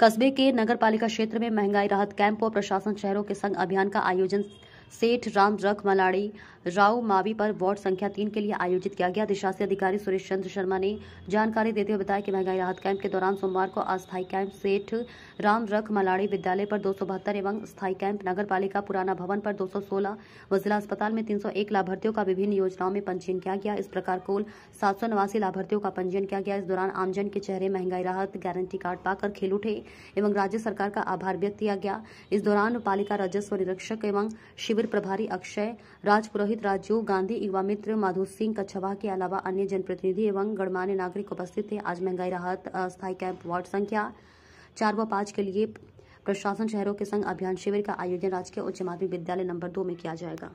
कस्बे के नगर पालिका क्षेत्र में महंगाई राहत कैंप और प्रशासन शहरों के संग अभियान का आयोजन सेठ राम रख मलाड़ी राव मावी पर वार्ड संख्या तीन के लिए आयोजित किया गया अधिशासी अधिकारी सुरेश चंद्र शर्मा ने जानकारी देते हुए बताया कि महंगाई राहत कैंप के दौरान सोमवार को अस्थायी कैंप सेठ राम रख मलाड़ी विद्यालय पर दो एवं स्थायी कैंप नगर पुराना भवन पर दो व जिला अस्पताल में तीन लाभार्थियों का विभिन्न योजनाओं में पंजीयन किया गया इस प्रकार कुल सात लाभार्थियों का पंजीयन किया गया इस दौरान आमजन के चेहरे महंगाई राहत गारंटी कार्ड पाकर खेल उठे एवं राज्य सरकार का आभार व्यक्त किया गया इस दौरान पालिका राजस्व निरीक्षक एवं शिविर प्रभारी अक्षय राजपुरोहित राजू गांधी युवा मित्र माधु सिंह कछवा के अलावा अन्य जनप्रतिनिधि एवं गणमान्य नागरिक उपस्थित थे आज महंगाई राहत स्थायी कैंप वार्ड संख्या चार व पांच के लिए प्रशासन शहरों के संग अभियान शिविर का आयोजन राजकीय उच्च माध्यमिक विद्यालय नंबर दो में किया जाएगा